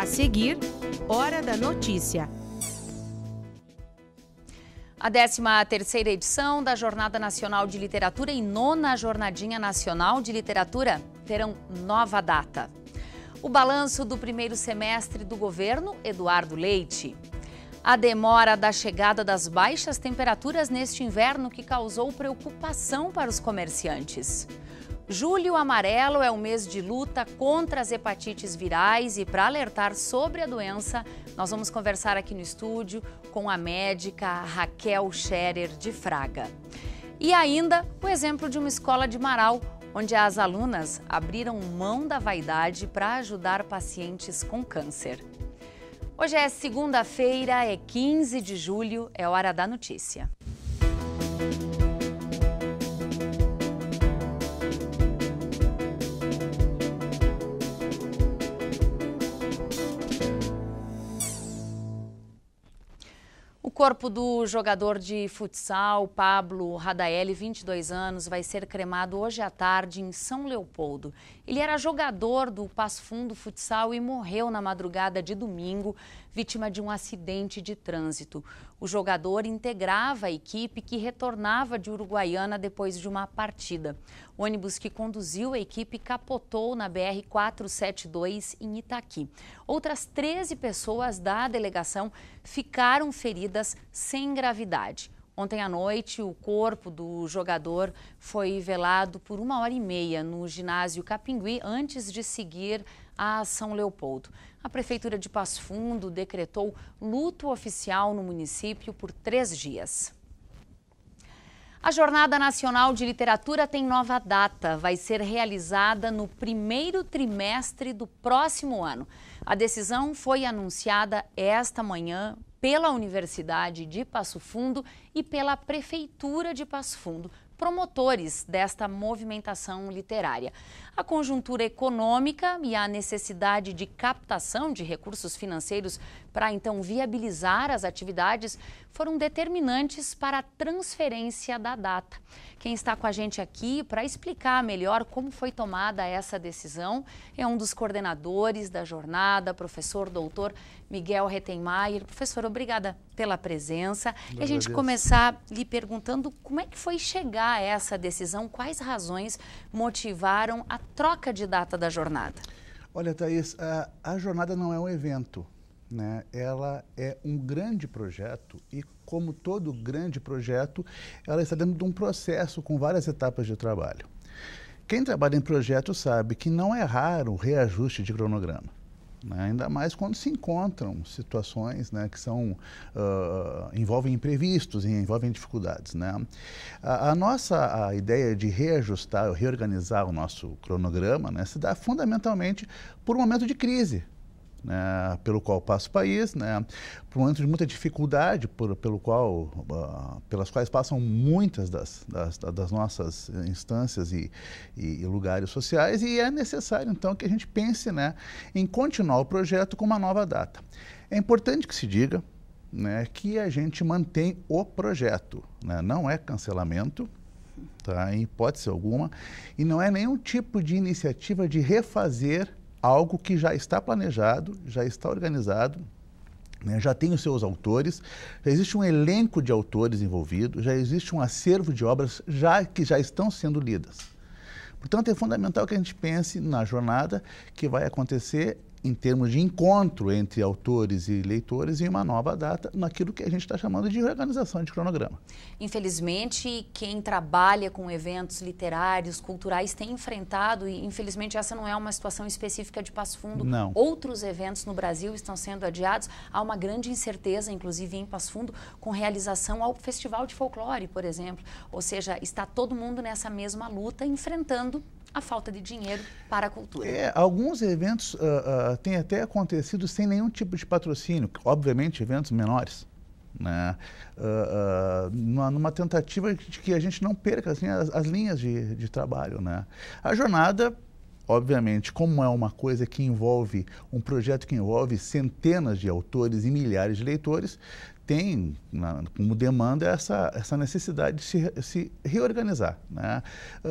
A seguir, Hora da Notícia. A 13ª edição da Jornada Nacional de Literatura e nona Jornadinha Nacional de Literatura terão nova data. O balanço do primeiro semestre do governo Eduardo Leite. A demora da chegada das baixas temperaturas neste inverno que causou preocupação para os comerciantes. Julho Amarelo é o mês de luta contra as hepatites virais e para alertar sobre a doença, nós vamos conversar aqui no estúdio com a médica Raquel Scherer de Fraga. E ainda o exemplo de uma escola de Marau, onde as alunas abriram mão da vaidade para ajudar pacientes com câncer. Hoje é segunda-feira, é 15 de julho, é hora da notícia. corpo do jogador de futsal Pablo Radaeli, 22 anos, vai ser cremado hoje à tarde em São Leopoldo. Ele era jogador do Passo Fundo Futsal e morreu na madrugada de domingo, vítima de um acidente de trânsito. O jogador integrava a equipe que retornava de Uruguaiana depois de uma partida. O ônibus que conduziu a equipe capotou na BR-472 em Itaqui. Outras 13 pessoas da delegação ficaram feridas sem gravidade. Ontem à noite, o corpo do jogador foi velado por uma hora e meia no ginásio Capingui antes de seguir a São Leopoldo. A Prefeitura de Passo Fundo decretou luto oficial no município por três dias. A Jornada Nacional de Literatura tem nova data. Vai ser realizada no primeiro trimestre do próximo ano. A decisão foi anunciada esta manhã pela Universidade de Passo Fundo e pela Prefeitura de Passo Fundo, promotores desta movimentação literária. A conjuntura econômica e a necessidade de captação de recursos financeiros para então viabilizar as atividades foram determinantes para a transferência da data. Quem está com a gente aqui para explicar melhor como foi tomada essa decisão é um dos coordenadores da jornada, professor doutor Miguel Retenmaier. Professor, obrigada pela presença. e a gente agradeço. começar lhe perguntando como é que foi chegar a essa decisão, quais razões motivaram a troca de data da jornada? Olha, Thaís, a, a jornada não é um evento né, ela é um grande projeto e, como todo grande projeto, ela está dentro de um processo com várias etapas de trabalho. Quem trabalha em projeto sabe que não é raro o reajuste de cronograma. Né, ainda mais quando se encontram situações né, que são, uh, envolvem imprevistos, envolvem dificuldades. Né? A, a, nossa a ideia de reajustar, reorganizar o nosso cronograma né, se dá fundamentalmente por um momento de crise né, pelo qual passa o país, né, por um momento de muita dificuldade, por, pelo qual, uh, pelas quais passam muitas das, das, das nossas instâncias e, e, e, lugares sociais, e é necessário então que a gente pense né, em continuar o projeto com uma nova data. É importante que se diga né, que a gente mantém o projeto, né, não é cancelamento, tá, em hipótese alguma, e não é nenhum tipo de iniciativa de refazer algo que já está planejado, já está organizado, né, já tem os seus autores, já existe um elenco de autores envolvidos, já existe um acervo de obras já que já estão sendo lidas. Portanto, é fundamental que a gente pense na jornada que vai acontecer em termos de encontro entre autores e leitores em uma nova data, naquilo que a gente está chamando de organização de cronograma. Infelizmente, quem trabalha com eventos literários, culturais, tem enfrentado, e infelizmente essa não é uma situação específica de Passo Fundo. Não. Outros eventos no Brasil estão sendo adiados. Há uma grande incerteza, inclusive em Passo Fundo, com realização ao Festival de Folclore, por exemplo. Ou seja, está todo mundo nessa mesma luta, enfrentando a falta de dinheiro para a cultura. É, alguns eventos uh, uh, têm até acontecido sem nenhum tipo de patrocínio, obviamente eventos menores. Né? Uh, uh, numa, numa, tentativa de que a gente não perca assim, as, as, linhas de, de trabalho. Né? A jornada, obviamente, como é uma coisa que envolve um projeto que envolve centenas de autores e milhares de leitores, tem na, como demanda essa, essa necessidade de se, se reorganizar. Né? Uh,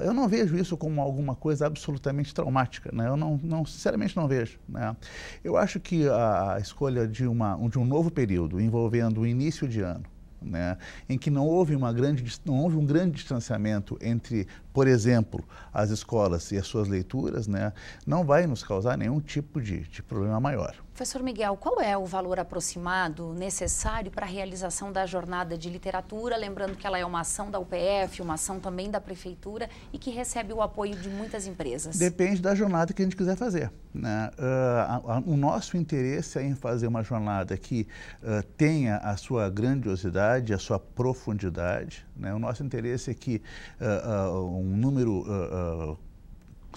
uh, eu não vejo isso como alguma coisa absolutamente traumática. Né? Eu não, não, sinceramente não vejo. Né? Eu acho que a escolha de, uma, de um novo período envolvendo o início de ano, né, em que não houve, uma grande, não houve um grande distanciamento entre, por exemplo, as escolas e as suas leituras, né, não vai nos causar nenhum tipo de, de problema maior. Professor Miguel, qual é o valor aproximado necessário para a realização da jornada de literatura? Lembrando que ela é uma ação da UPF, uma ação também da Prefeitura e que recebe o apoio de muitas empresas. Depende da jornada que a gente quiser fazer. Né? Uh, a, a, o nosso interesse é em fazer uma jornada que uh, tenha a sua grandiosidade, a sua profundidade. Né? O nosso interesse é que uh, um número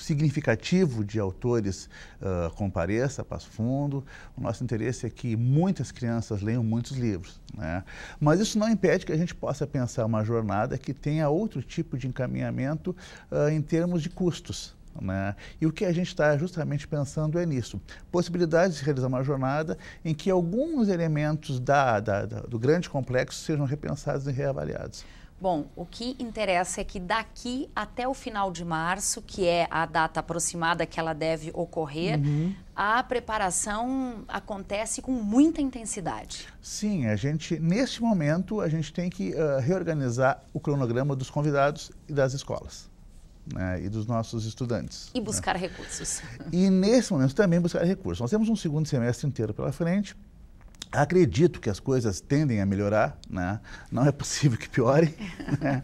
significativo de autores uh, ah, compareça a Passo Fundo. O nosso interesse é que muitas crianças leiam muitos livros. Né? Mas isso não impede que a gente possa pensar uma jornada que tenha outro tipo de encaminhamento uh, em termos de custos. Né? E o que a gente está justamente pensando é nisso: possibilidades de realizar uma jornada em que alguns elementos da, da, da, do grande complexo sejam repensados e reavaliados. Bom, o que interessa é que daqui até o final de março, que é a data aproximada que ela deve ocorrer, uhum. a preparação acontece com muita intensidade. Sim, a gente neste momento a gente tem que uh, reorganizar o cronograma dos convidados e das escolas. Né, e dos nossos estudantes. E buscar né? recursos. E nesse momento também buscar recursos. Nós temos um segundo semestre inteiro pela frente Acredito que as coisas tendem a melhorar, né? não é possível que piorem. Né?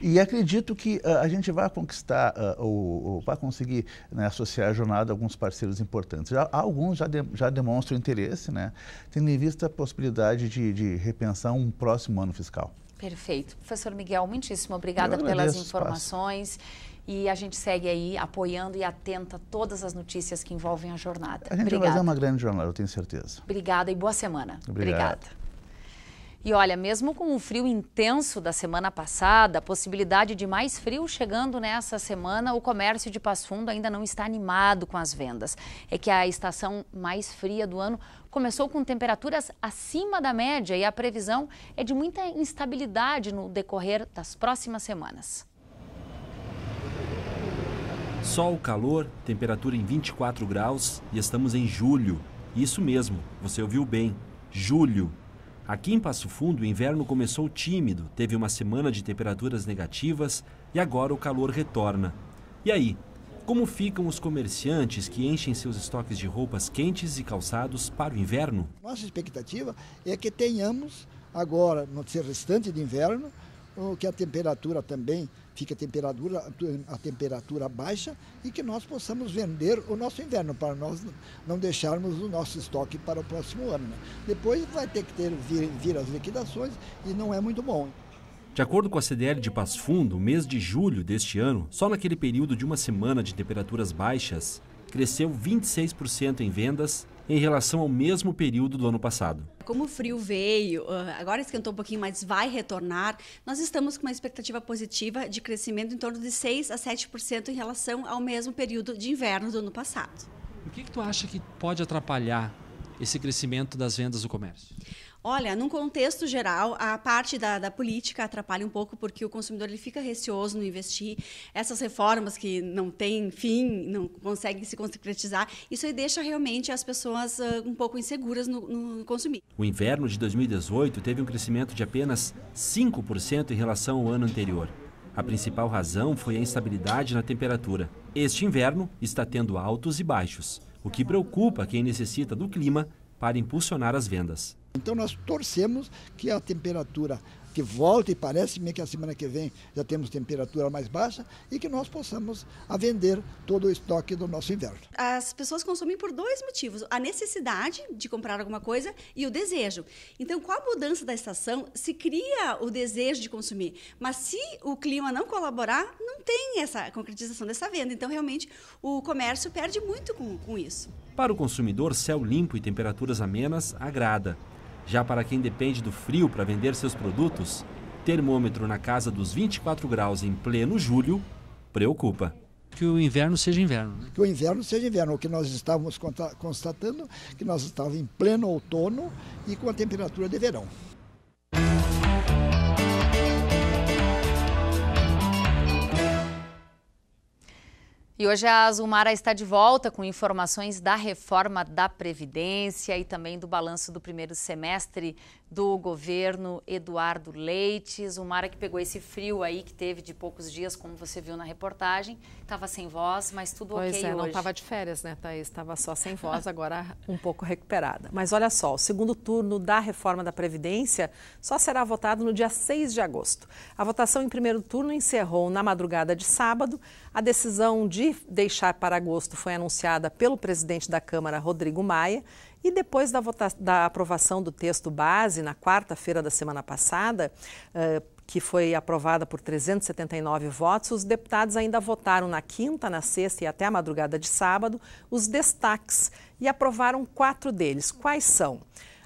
E acredito que uh, a gente vai conquistar uh, ah, ou, ou, vai conseguir né, associar a jornada a alguns parceiros importantes. Já, alguns já, de, já demonstram interesse, né? tendo em vista a possibilidade de, de repensar um próximo ano fiscal. Perfeito. Professor Miguel, muitíssimo obrigada pelas informações. Espaço. E a gente segue aí apoiando e atenta todas as notícias que envolvem a jornada. A gente Obrigada. vai fazer uma grande jornada, eu tenho certeza. Obrigada e boa semana. Obrigado. Obrigada. E olha, mesmo com o frio intenso da semana passada, a possibilidade de mais frio chegando nessa semana, o comércio de Passo Fundo ainda não está animado com as vendas. É que a estação mais fria do ano começou com temperaturas acima da média e a previsão é de muita instabilidade no decorrer das próximas semanas. Sol, calor, temperatura em 24 graus e estamos em julho. Isso mesmo, você ouviu bem, julho. Aqui em Passo Fundo, o inverno começou tímido, teve uma semana de temperaturas negativas e agora o calor retorna. E aí, como ficam os comerciantes que enchem seus estoques de roupas quentes e calçados para o inverno? Nossa expectativa é que tenhamos agora, no restante de inverno, que a temperatura também fica a temperatura, a temperatura baixa e que nós possamos vender o nosso inverno, para nós não deixarmos o nosso estoque para o próximo ano. Né? Depois vai ter que ter, vir, vir as liquidações e não é muito bom. De acordo com a CDL de Passo Fundo, o mês de julho deste ano, só naquele período de uma semana de temperaturas baixas, cresceu 26% em vendas em relação ao mesmo período do ano passado. Como o frio veio, ah, agora esquentou um pouquinho, mas vai retornar, nós estamos com uma expectativa positiva de crescimento em torno de 6 a 7% em relação ao mesmo período de inverno do ano passado. O que, que tu acha que pode atrapalhar esse crescimento das vendas do comércio? Olha, num contexto geral, a parte da, da, política atrapalha um pouco porque o consumidor ele fica receoso no investir. Essas reformas que não têm fim, não conseguem se concretizar, isso aí deixa realmente as pessoas uh, um pouco inseguras no, no consumir. O inverno de 2018 teve um crescimento de apenas 5% em relação ao ano anterior. A principal razão foi a instabilidade na temperatura. Este inverno está tendo altos e baixos, o que preocupa quem necessita do clima para impulsionar as vendas. Então nós torcemos que a temperatura que volte, e parece-me que a semana que vem já temos temperatura mais baixa e que nós possamos a vender todo o estoque do nosso inverno. As pessoas consomem por dois motivos: a necessidade de comprar alguma coisa e o desejo. Então, com a mudança da estação, se cria o desejo de consumir, mas se o clima não colaborar, não tem essa concretização dessa venda. Então, realmente, o comércio perde muito com, com isso. Para o consumidor, céu limpo e temperaturas amenas agrada. Já para quem depende do frio para vender seus produtos, termômetro na casa dos 24 graus em pleno julho preocupa. Que o inverno seja inverno. Né? Que o inverno seja inverno. O que nós estávamos constatando, é que nós estávamos em pleno outono e com a temperatura de verão. E hoje a Azumara está de volta com informações da reforma da Previdência e também do balanço do primeiro semestre do governo Eduardo Leites, o Mara que pegou esse frio aí que teve de poucos dias, como você viu na reportagem, estava sem voz, mas tudo pois ok é, hoje. não estava de férias, né, Thaís? Estava só sem voz, agora um pouco recuperada. Mas olha só, o segundo turno da reforma da Previdência só será votado no dia 6 de agosto. A votação em primeiro turno encerrou na madrugada de sábado. A decisão de deixar para agosto foi anunciada pelo presidente da Câmara, Rodrigo Maia, e depois da, da aprovação do texto base, na quarta-feira da semana passada, eh, que foi aprovada por 379 votos, os deputados ainda votaram na quinta, na sexta e até a madrugada de sábado os destaques e aprovaram quatro deles. Quais são?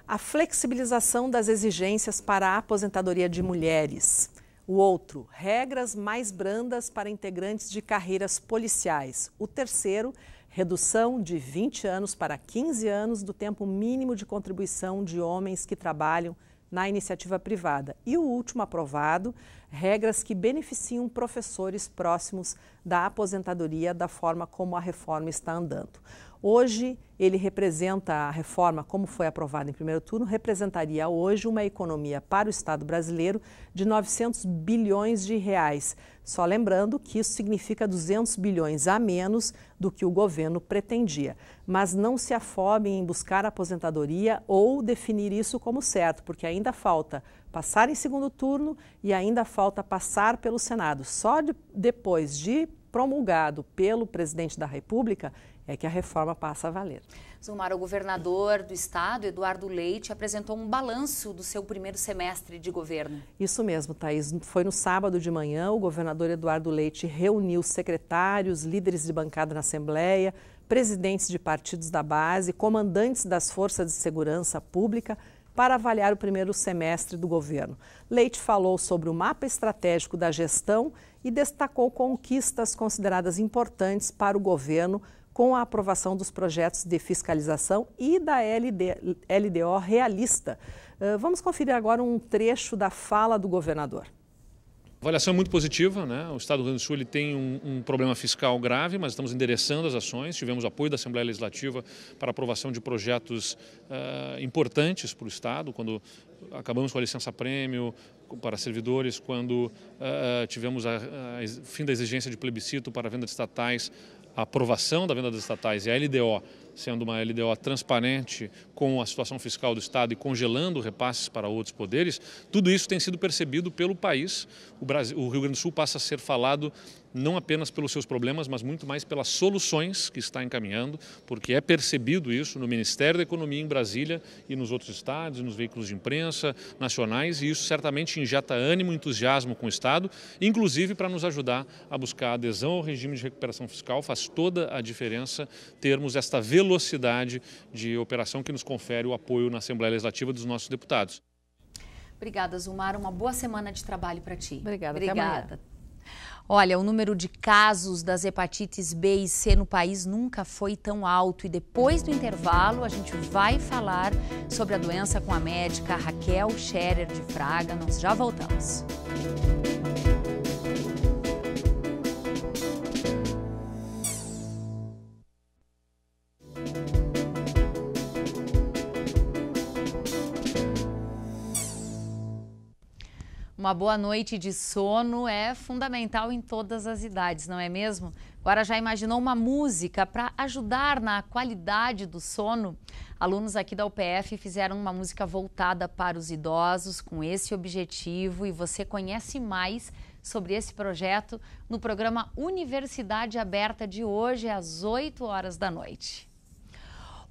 A flexibilização das exigências para a aposentadoria de mulheres. O outro, regras mais brandas para integrantes de carreiras policiais. O terceiro, redução de 20 anos para 15 anos do tempo mínimo de contribuição de homens que trabalham na iniciativa privada. E o último aprovado, regras que beneficiam professores próximos da aposentadoria da forma como a reforma está andando. Hoje, ele representa a reforma, como foi aprovada em primeiro turno, representaria hoje uma economia para o Estado brasileiro de 900 bilhões de reais. Só lembrando que isso significa 200 bilhões a menos do que o governo pretendia. Mas não se afobem em buscar aposentadoria ou definir isso como certo, porque ainda falta passar em segundo turno e ainda falta passar pelo Senado. Só de, depois de promulgado pelo presidente da República é que a reforma passa a valer. Zumar, o governador do estado, Eduardo Leite, apresentou um balanço do seu primeiro semestre de governo. Isso mesmo, Thaís. Foi no sábado de manhã, o governador Eduardo Leite reuniu secretários, líderes de bancada na Assembleia, presidentes de partidos da base, comandantes das forças de segurança pública para avaliar o primeiro semestre do governo. Leite falou sobre o mapa estratégico da gestão e destacou conquistas consideradas importantes para o governo com a aprovação dos projetos de fiscalização e da LD, LDO realista. Eh, vamos conferir agora um trecho da fala do governador. Avaliação é muito positiva, né? O Estado do Rio Grande do Sul tem um, um, problema fiscal grave, mas estamos endereçando as ações. Tivemos apoio da Assembleia Legislativa para aprovação de projetos uh, importantes para o Estado, quando acabamos com a licença prêmio para servidores, quando uh, tivemos o fim da exigência de plebiscito para venda de estatais a aprovação da venda das estatais e a LDO sendo uma LDO transparente com a situação fiscal do Estado e congelando repasses para outros poderes, tudo isso tem sido percebido pelo país. O, Brasil, o Rio Grande do Sul passa a ser falado não apenas pelos seus problemas, mas muito mais pelas soluções que está encaminhando, porque é percebido isso no Ministério da Economia em Brasília e nos outros estados, nos veículos de imprensa nacionais, e isso certamente injeta ânimo, entusiasmo com o Estado, inclusive para nos ajudar a buscar adesão ao regime de recuperação fiscal. Faz toda a diferença termos esta velocidade de operação que nos confere o apoio na Assembleia Legislativa dos nossos deputados. Obrigada, Zumar. Uma boa semana de trabalho para ti. Obrigada. Obrigada. Olha, o número de casos das hepatites B e C no país nunca foi tão alto. E depois do intervalo, a gente vai falar sobre a doença com a médica Raquel Scherer de Fraga. Nós já voltamos. Uma boa noite de sono é fundamental em todas as idades, não é mesmo? Agora já imaginou uma música para ajudar na qualidade do sono? Alunos aqui da UPF fizeram uma música voltada para os idosos com esse objetivo e você conhece mais sobre esse projeto no programa Universidade Aberta de hoje às 8 horas da noite.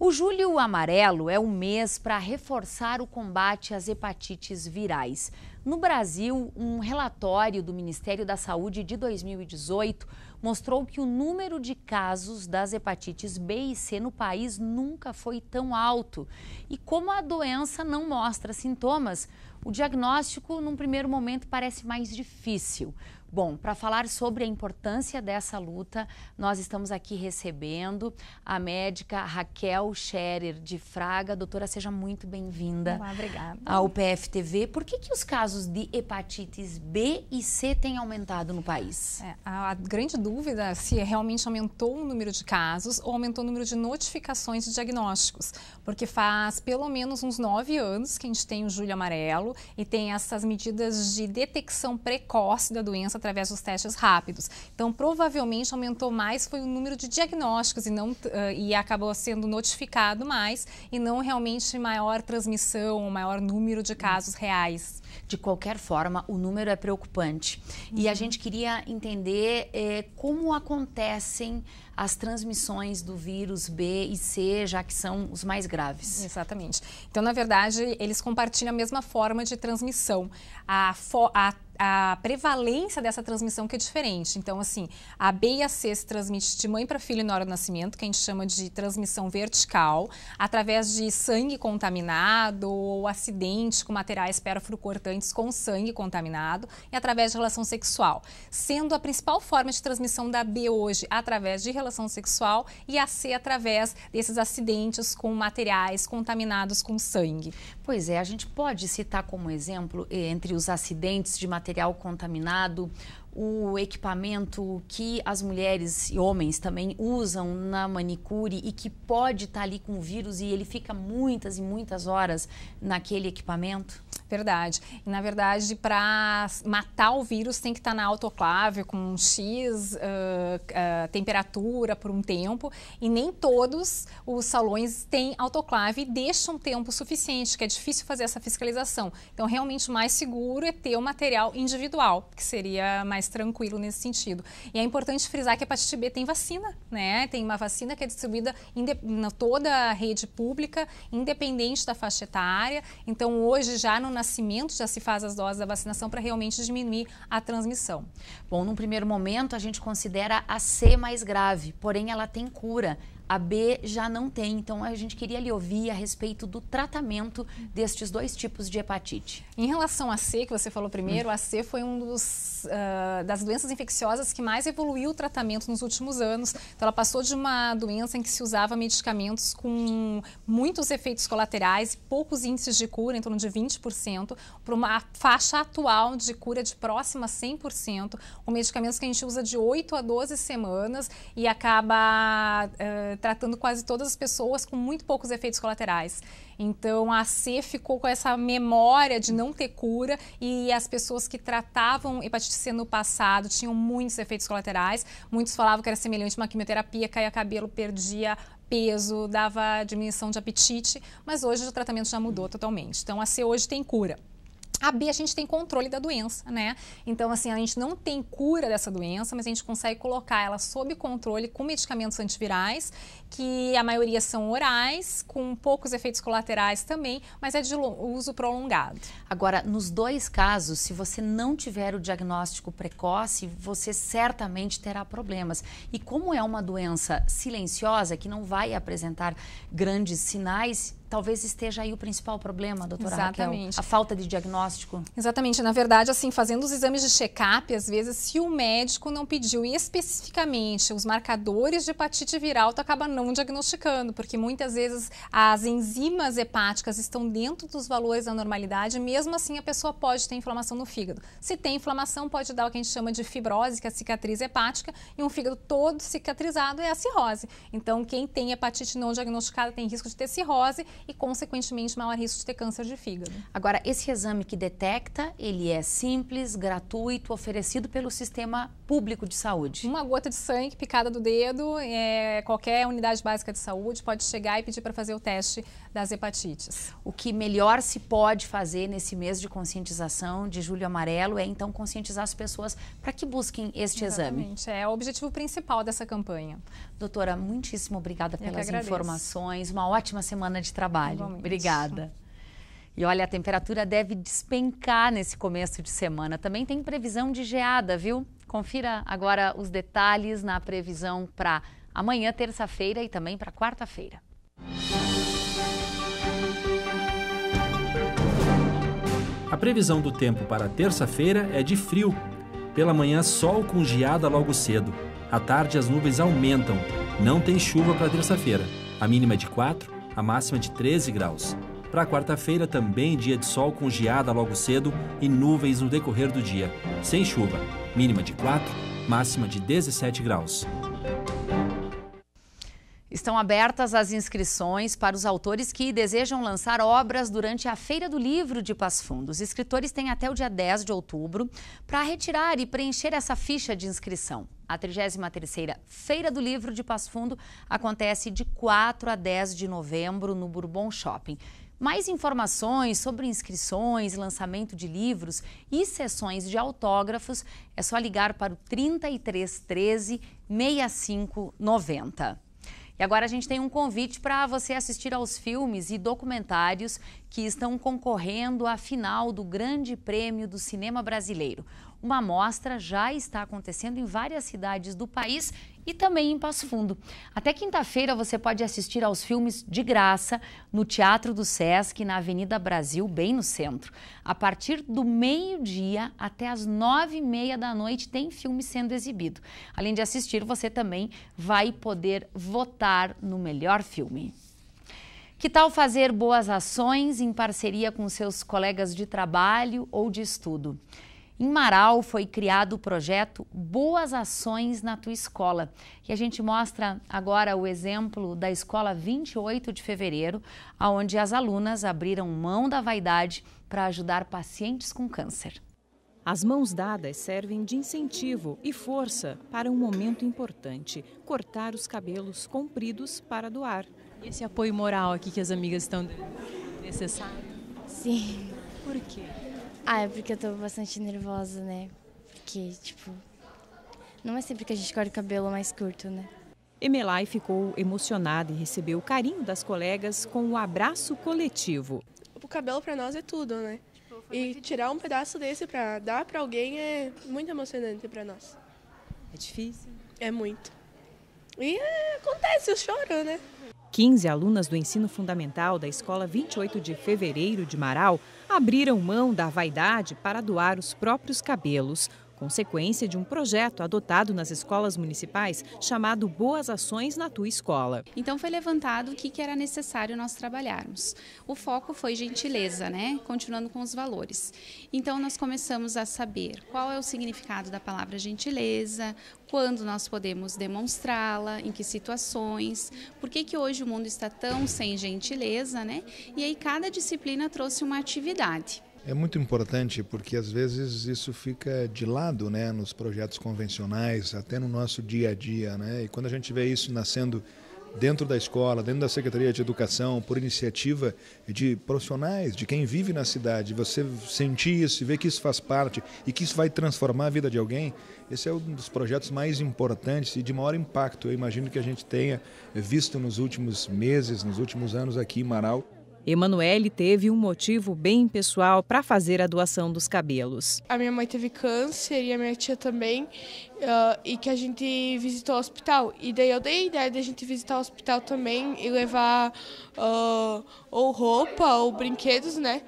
O Julho Amarelo é um mês para reforçar o combate às hepatites virais. No Brasil, um relatório do Ministério da Saúde de 2018 mostrou que o número de casos das hepatites B e C no país nunca foi tão alto. E como a doença não mostra sintomas, o diagnóstico, num primeiro momento, parece mais difícil. Bom, para falar sobre a importância dessa luta, nós estamos aqui recebendo a médica Raquel Scherer de Fraga. Doutora, seja muito bem-vinda. Obrigada. Ao PFTV. Por que, que os casos de hepatites B e C têm aumentado no país? É, a, a grande dúvida é se realmente aumentou o número de casos ou aumentou o número de notificações de diagnósticos. Porque faz pelo menos uns nove anos que a gente tem o julho amarelo e tem essas medidas de detecção precoce da doença através dos testes rápidos. Então, provavelmente aumentou mais foi o número de diagnósticos e não uh, e acabou sendo notificado mais e não realmente maior transmissão, maior número de casos reais. De qualquer forma, o número é preocupante. Uhum. E a uhum. gente queria entender eh, como acontecem as transmissões do vírus B e C, já que são os mais graves. Exatamente. Então, na verdade, eles compartilham a mesma forma de transmissão. A, a a prevalência dessa transmissão que é diferente. Então, assim, a B e a C se transmite de mãe para filho na hora do nascimento, que a gente chama de transmissão vertical, através de sangue contaminado ou acidente com materiais perfurocortantes com sangue contaminado e através de relação sexual. Sendo a principal forma de transmissão da B hoje através de relação sexual e a C através desses acidentes com materiais contaminados com sangue. Pois é, a gente pode citar como exemplo, eh, entre os acidentes de material contaminado, o equipamento que as mulheres e homens também usam na manicure e que pode estar tá ali com vírus e ele fica muitas e muitas horas naquele equipamento? Verdade. E, na verdade, para matar o vírus tem que estar tá na autoclave com um X uh, uh, temperatura por um tempo. E nem todos os salões têm autoclave e deixam um tempo suficiente, que é difícil fazer essa fiscalização. Então, realmente, o mais seguro é ter o material individual, que seria mais tranquilo nesse sentido. E é importante frisar que a hepatite B tem vacina, né? Tem uma vacina que é distribuída em toda a rede pública, independente da faixa etária. Então, hoje, já no nascimento já se faz as doses da vacinação para realmente diminuir a transmissão. Bom, num primeiro momento a gente considera a C mais grave, porém ela tem cura a B já não tem. Então, a gente queria lhe ouvir a respeito do tratamento destes dois tipos de hepatite. Em relação à C, que você falou primeiro, hum. a C foi um dos uh, das doenças infecciosas que mais evoluiu o tratamento nos últimos anos. Então, ela passou de uma doença em que se usava medicamentos com muitos efeitos colaterais, poucos índices de cura, em torno de 20%, para uma faixa atual de cura de próxima a 100%, com medicamentos que a gente usa de 8 a 12 semanas e acaba uh, tratando quase todas as pessoas com muito poucos efeitos colaterais. Então, a C ficou com essa memória de não ter cura e as pessoas que tratavam hepatite C no passado tinham muitos efeitos colaterais. Muitos falavam que era semelhante a uma quimioterapia, caía cabelo, perdia peso, dava diminuição de apetite, mas hoje o tratamento já mudou totalmente. Então, a C hoje tem cura a B, a gente tem controle da doença, né? Então, assim, a gente não tem cura dessa doença, mas a gente consegue colocar ela sob controle com medicamentos antivirais, que a maioria são orais, com poucos efeitos colaterais também, mas é de uso prolongado. Agora, nos dois casos, se você não tiver o diagnóstico precoce, você certamente terá problemas. E como é uma doença silenciosa, que não vai apresentar grandes sinais, talvez esteja aí o principal problema, doutora Exatamente. Raquel, a falta de diagnóstico. Exatamente, na verdade, assim, fazendo os exames de check-up, às vezes, se o médico não pediu especificamente os marcadores de hepatite viral, tu acaba não diagnosticando, porque muitas vezes as enzimas hepáticas estão dentro dos valores da normalidade, mesmo assim a pessoa pode ter inflamação no fígado. Se tem inflamação, pode dar o que a gente chama de fibrose, que é a cicatriz hepática, e um fígado todo cicatrizado é a cirrose. Então, quem tem hepatite não diagnosticada tem risco de ter cirrose e, consequentemente, maior risco de ter câncer de fígado. Agora, esse exame que detecta, ele é simples, gratuito, oferecido pelo sistema público de saúde. Uma gota de sangue picada do dedo, é, qualquer unidade básica de saúde pode chegar e pedir para fazer o teste das hepatites. O que melhor se pode fazer nesse mês de conscientização de julho amarelo é então conscientizar as pessoas para que busquem este Exatamente. exame. É o objetivo principal dessa campanha. Doutora, muitíssimo obrigada pelas informações. Uma ótima semana de trabalho. Igualmente. Obrigada. E olha, a temperatura deve despencar nesse começo de semana. Também tem previsão de geada, viu? Confira agora os detalhes na previsão para amanhã, terça-feira e também para quarta-feira. A previsão do tempo para terça-feira é de frio. Pela manhã, sol com geada logo cedo. À tarde, as nuvens aumentam. Não tem chuva para terça-feira. A mínima é de 4, a máxima é de 13 graus. Para quarta-feira, também dia de sol com geada logo cedo e nuvens no decorrer do dia. Sem chuva. Mínima de 4, máxima de 17 graus. Estão abertas as inscrições para os autores que desejam lançar obras durante a Feira do Livro de Passo Fundo. Os escritores têm até o dia 10 de outubro para retirar e preencher essa ficha de inscrição. A 33ª Feira do Livro de Passo Fundo acontece de 4 a 10 de novembro no Bourbon Shopping. Mais informações sobre inscrições, lançamento de livros e sessões de autógrafos é só ligar para o 3313 6590. E agora a gente tem um convite para você assistir aos filmes e documentários que estão concorrendo à final do Grande Prêmio do Cinema Brasileiro. Uma amostra já está acontecendo em várias cidades do país e também em Passo Fundo. Até quinta-feira você pode assistir aos filmes de graça no Teatro do Sesc, na Avenida Brasil, bem no centro. A partir do meio-dia até as nove e meia da noite tem filme sendo exibido. Além de assistir, você também vai poder votar no melhor filme. Que tal fazer boas ações em parceria com seus colegas de trabalho ou de estudo? Em Marau foi criado o projeto Boas Ações na Tua Escola. E a gente mostra agora o exemplo da escola 28 de fevereiro, onde as alunas abriram mão da vaidade para ajudar pacientes com câncer. As mãos dadas servem de incentivo e força para um momento importante: cortar os cabelos compridos para doar. E esse apoio moral aqui que as amigas estão dando, necessário? Sim. Por quê? Ah, é porque eu tô bastante nervosa, né? Porque, tipo, não é sempre que a gente corta o cabelo mais curto, né? Emelai ficou emocionada e recebeu o carinho das colegas com o um abraço coletivo. O cabelo para nós é tudo, né? Tipo, e tirar um pedaço desse para dar para alguém é muito emocionante para nós. É difícil? É muito. E é, acontece eu choro, né? 15 alunas do ensino fundamental da Escola 28 de Fevereiro de Marau abriram mão da vaidade para doar os próprios cabelos consequência de um projeto adotado nas escolas municipais chamado Boas Ações na Tua Escola. Então foi levantado o que, era necessário nós trabalharmos. O foco foi gentileza, né? continuando com os valores. Então nós começamos a saber qual é o significado da palavra gentileza, quando nós podemos demonstrá-la, em que situações, por que, que hoje o mundo está tão sem gentileza, né? E aí cada disciplina trouxe uma atividade. É muito importante porque às vezes isso fica de lado, né, nos projetos convencionais, até no nosso dia a dia, né? E quando a gente vê isso nascendo dentro da escola, dentro da Secretaria de Educação, por iniciativa de profissionais, de quem vive na cidade, você sentir isso e ver que isso faz parte e que isso vai transformar a vida de alguém, esse é um dos projetos mais importantes e de maior impacto, eu imagino que a gente tenha visto nos últimos meses, nos últimos anos aqui em Marau. Emanuele teve um motivo bem pessoal para fazer a doação dos cabelos. A minha mãe teve câncer e a minha tia também, uh, e que a gente visitou o hospital. E daí eu dei a ideia de a gente visitar o hospital também e levar uh, ou roupa ou brinquedos, né?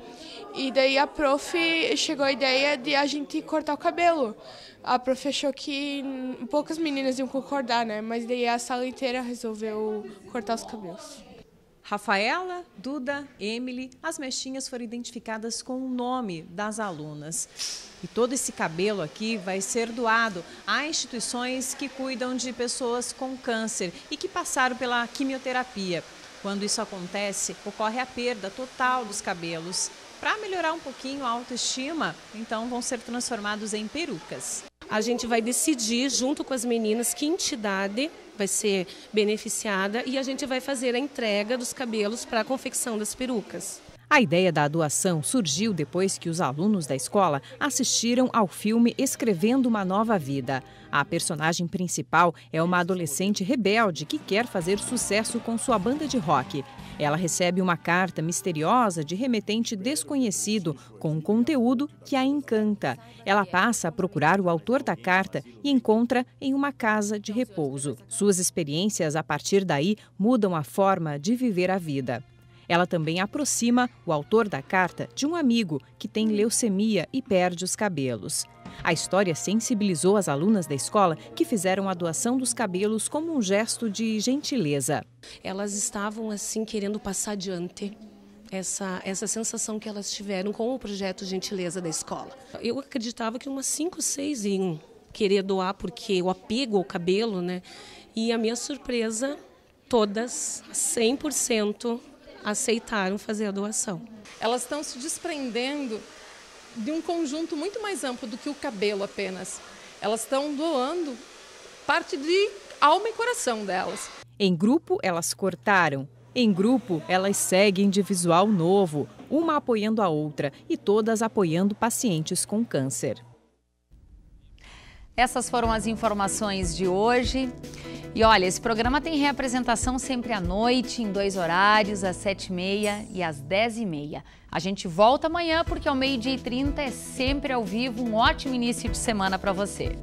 E daí a prof chegou a ideia de a gente cortar o cabelo. A prof achou que poucas meninas iam concordar, né? Mas daí a sala inteira resolveu cortar os cabelos. Rafaela, Duda, Emily, as mechinhas foram identificadas com o nome das alunas. E todo esse cabelo aqui vai ser doado a instituições que cuidam de pessoas com câncer e que passaram pela quimioterapia. Quando isso acontece, ocorre a perda total dos cabelos. Para melhorar um pouquinho a autoestima, então vão ser transformados em perucas. A gente vai decidir, junto com as meninas, que entidade vai ser beneficiada e a gente vai fazer a entrega dos cabelos para a confecção das perucas. A ideia da doação surgiu depois que os alunos da escola assistiram ao filme Escrevendo uma Nova Vida. A personagem principal é uma adolescente rebelde que quer fazer sucesso com sua banda de rock. Ela recebe uma carta misteriosa de remetente desconhecido com um conteúdo que a encanta. Ela passa a procurar o autor da carta e encontra em uma casa de repouso. Suas experiências a partir daí mudam a forma de viver a vida. Ela também aproxima o autor da carta de um amigo que tem leucemia e perde os cabelos. A história sensibilizou as alunas da escola que fizeram a doação dos cabelos como um gesto de gentileza. Elas estavam assim querendo passar adiante essa, essa sensação que elas tiveram com o projeto Gentileza da escola. Eu acreditava que umas 5, 6 iam querer doar porque o apego ao cabelo, né? E a minha surpresa, todas, 100%, aceitaram fazer a doação. Elas estão se desprendendo de um conjunto muito mais amplo do que o cabelo apenas. Elas estão doando parte de alma e coração delas. Em grupo, elas cortaram. Em grupo, elas seguem de visual novo, uma apoiando a outra e todas apoiando pacientes com câncer. Essas foram as informações de hoje. E olha, esse programa tem reapresentação sempre à noite, em dois horários, às 7h30 e às 10h30. A gente volta amanhã, porque ao meio-dia e 30 é sempre ao vivo. Um ótimo início de semana para você.